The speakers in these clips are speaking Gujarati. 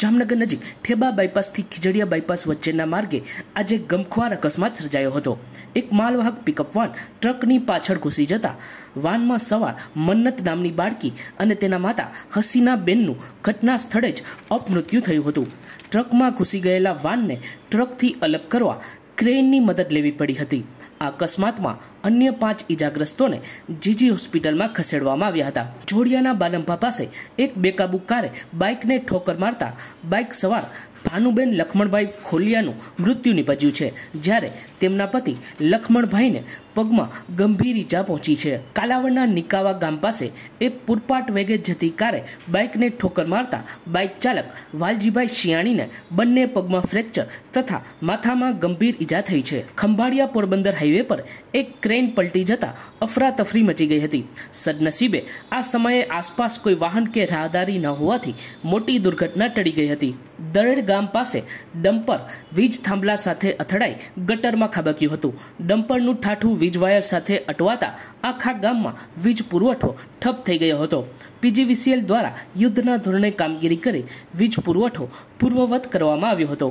જામનગર નજીક ઠેબા બાયપાસથી ખીજડીયા બાયપાસ વચ્ચેના માર્ગે આજે ગમખ્વાર અકસ્માત સર્જાયો હતો એક માલવાહક પિકઅપ વાન ટ્રકની પાછળ ઘૂસી જતા વાનમાં સવાર મન્નત નામની બાળકી અને તેના માતા હસીના બેનનું ઘટના સ્થળે જ અપમૃત્યુ થયું હતું ટ્રકમાં ઘૂસી ગયેલા વાનને ટ્રકથી અલગ કરવા ક્રેનની મદદ લેવી પડી હતી આ અકસ્માતમાં અન્ય પાંચ ઇજાગ્રસ્તોને જીજી હોસ્પિટલમાં ખસેડવામાં આવ્યા હતા જોડિયાના બાલંભા પાસે એક બેકાબુ કારે બાઇકને ઠોકર મારતા બાઇક સવાર ભાનુબેન લખમણભાઈ ખોલિયાનું મૃત્યુ નિપજ્યું છે જ્યારે તેમના પતિ લખમણભાઈને પગમાં ગંભીર ઈજા પહોંચી છે કાલાવડના નિકાવા ગામ પાસે એક પૂરપાટ વેગે જતી કારે બાઇકને ઠોકર મારતા બાઇક ચાલક વાલજીભાઈ શિયાણીને બંને પગમાં ફ્રેક્ચર તથા માથામાં ગંભીર ઈજા થઈ છે ખંભાળિયા પોરબંદર હાઈવે પર એક ક્રેન પલટી જતા અફરાતફરી મચી ગઈ હતી સદનસીબે આ સમયે આસપાસ કોઈ વાહન કે રાહદારી ન હોવાથી મોટી દુર્ઘટના ટળી ગઈ હતી દરેડ ગામ પાસે ડમ્પર વીજ થાંભલા સાથે અથડાઈ ગટરમાં ખાબક્યું હતું ડમ્પરનું ઠાઠું વીજ વાયર સાથે અટવાતા આખા ગામમાં વીજ પુરવઠો ઠપ થઈ ગયો હતો પીજીવીસીએલ દ્વારા યુદ્ધના ધોરણે કામગીરી કરી વીજ પુરવઠો પૂર્વવત કરવામાં આવ્યો હતો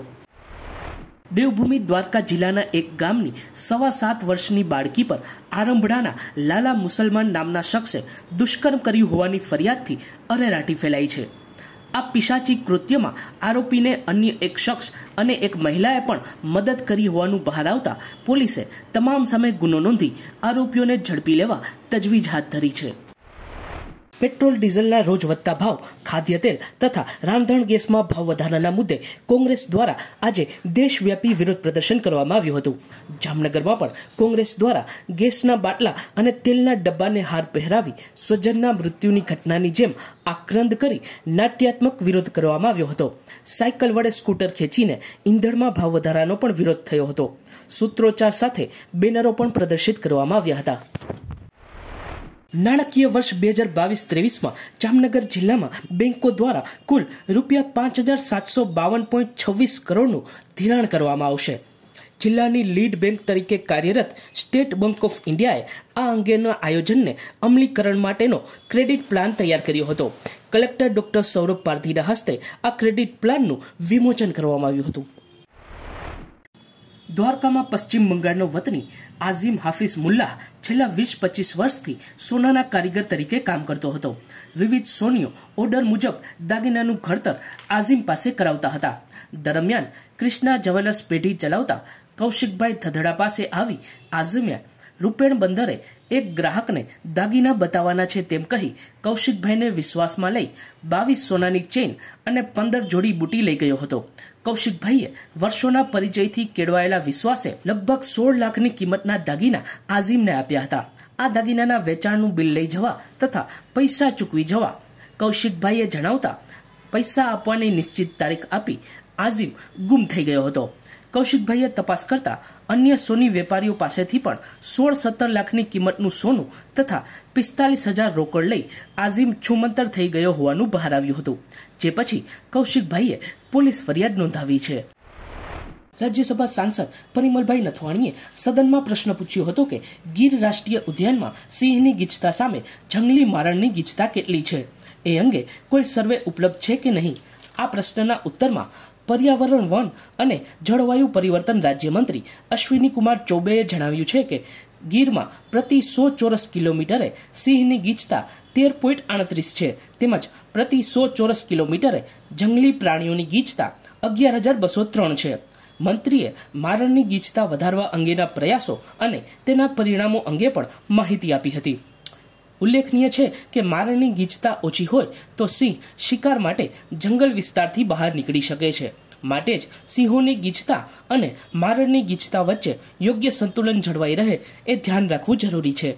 દેવભૂમિ દ્વારકા જિલ્લાના એક ગામની સવા સાત વર્ષની બાળકી પર આરંભડાના લાલા મુસલમાન નામના શખ્સે દુષ્કર્મ કર્યું હોવાની ફરિયાદથી અરેરાટી ફેલાઈ છે આ પિશાચી કૃત્યમાં આરોપીને અન્ય એક શખ્સ અને એક મહિલાએ પણ મદદ કરી હોવાનું બહાર આવતા પોલીસે તમામ સામે ગુનો નોંધી આરોપીઓને ઝડપી લેવા તજવીજ હાથ ધરી છે પેટ્રોલ ડીઝલના રોજ વધતા ભાવ ખાદ્ય તેલ તથા રાંધણ ગેસમાં ભાવ વધારાના મુદ્દે કોંગ્રેસ દ્વારા આજે દેશવ્યાપી વિરોધ પ્રદર્શન કરવામાં આવ્યું હતું જામનગરમાં પણ કોંગ્રેસ દ્વારા ગેસના બાટલા અને તેલના ડબ્બાને હાર પહેરાવી સ્વજનના મૃત્યુની ઘટનાની જેમ આક્રંદ કરી નાટ્યાત્મક વિરોધ કરવામાં આવ્યો હતો સાયકલ વડે સ્કૂટર ખેંચીને ઈંધણમાં ભાવ વધારાનો પણ વિરોધ થયો હતો સૂત્રોચ્ચાર સાથે બેનરો પણ પ્રદર્શિત કરવામાં આવ્યા હતા નાણાકીય વર્ષ બે હજાર બાવીસ ત્રેવીસમાં જામનગર જિલ્લામાં બેંકો દ્વારા કુલ રૂપિયા પાંચ હજાર સાતસો બાવન પોઈન્ટ છવ્વીસ કરોડનું ધિરાણ કરવામાં આવશે જિલ્લાની લીડ બેંક તરીકે કાર્યરત સ્ટેટ બેંક ઓફ ઇન્ડિયાએ આ અંગેના આયોજનને અમલીકરણ માટેનો ક્રેડિટ પ્લાન તૈયાર કર્યો હતો કલેક્ટર ડોક્ટર સૌરભ પારધીના હસ્તે આ ક્રેડિટ પ્લાનનું વિમોચન કરવામાં આવ્યું હતું દ્વારકામાં પશ્ચિમ બંગાળનો વતની આઝીમ હાફિઝ મુલ્લા છેલ્લા વીસ પચીસ વર્ષથી સોનાના કારીગર તરીકે કામ કરતો હતો વિવિધ સોનીઓ ઓર્ડર મુજબ દાગીનાનું ઘડતર આઝીમ પાસે કરાવતા હતા દરમિયાન ક્રિષ્ના જવેલર્સ પેઢી ચલાવતા કૌશિકભાઈ ધધડા પાસે આવી આઝીમે રૂપેણ બંદરે એક ગ્રાહકને દાગીના બતાવવાના છે તેમ કહી કૌશિકભાઈને વિશ્વાસમાં લઈ બાવીસ સોનાની ચેઇન અને પંદર જોડી બુટી લઈ ગયો હતો કૌશિકભાઈએ વર્ષોના પરિચયથી કેળવાયેલા વિશ્વાસે લગભગ સોળ લાખની કિંમતના દાગીના આઝીમને આપ્યા હતા આ દાગીનાના વેચાણનું બિલ લઈ જવા તથા પૈસા ચૂકવી જવા કૌશિકભાઈએ જણાવતા પૈસા આપવાની નિશ્ચિત તારીખ આપી આઝીમ ગુમ થઈ ગયો હતો કૌશિકભાઈએ તપાસ કરતા અન્ય સોની વેપારીઓ પાસેથી પણ સોળ સત્તર લાખની કિંમતનું સોનું તથા પિસ્તાલીસ હજાર રોકડ લઈ આઝીમ છુમંતર થઈ ગયો હોવાનું બહાર આવ્યું હતું જે પછી કૌશિકભાઈએ પોલીસ ફરિયાદ નોંધાવી છે રાજ્યસભા સાંસદ પરિમલભાઈ નથવાણીએ સદનમાં પ્રશ્ન પૂછ્યો હતો કે ગીર રાષ્ટ્રીય ઉદ્યાનમાં સિંહની ગીચતા સામે જંગલી મારણની ગીચતા કેટલી છે એ અંગે કોઈ સર્વે ઉપલબ્ધ છે કે નહીં આ પ્રશ્નના ઉત્તરમાં પર્યાવરણ વન અને જળવાયુ પરિવર્તન રાજ્યમંત્રી અશ્વિની કુમાર ચૌબેએ જણાવ્યું છે કે ગીરમાં પ્રતિ સો ચોરસ કિલોમીટરે સિંહની ગીચતા તેર પોઈન્ટ આડત્રીસ છે તેમજ પ્રતિ સો ચોરસ કિલોમીટરે જંગલી પ્રાણીઓની ગીચતા અગિયાર હજાર બસો ત્રણ છે મંત્રીએ મારણની ગીચતા વધારવા અંગેના પ્રયાસો અને તેના પરિણામો અંગે પણ માહિતી આપી હતી ઉલ્લેખનીય છે કે મારની ગીચતા ઓછી હોય તો સિંહ શિકાર માટે જંગલ વિસ્તારથી બહાર નીકળી શકે છે માટે જ સિંહોની ગીચતા અને મારણની ગીચતા વચ્ચે યોગ્ય સંતુલન જળવાઈ રહે એ ધ્યાન રાખવું જરૂરી છે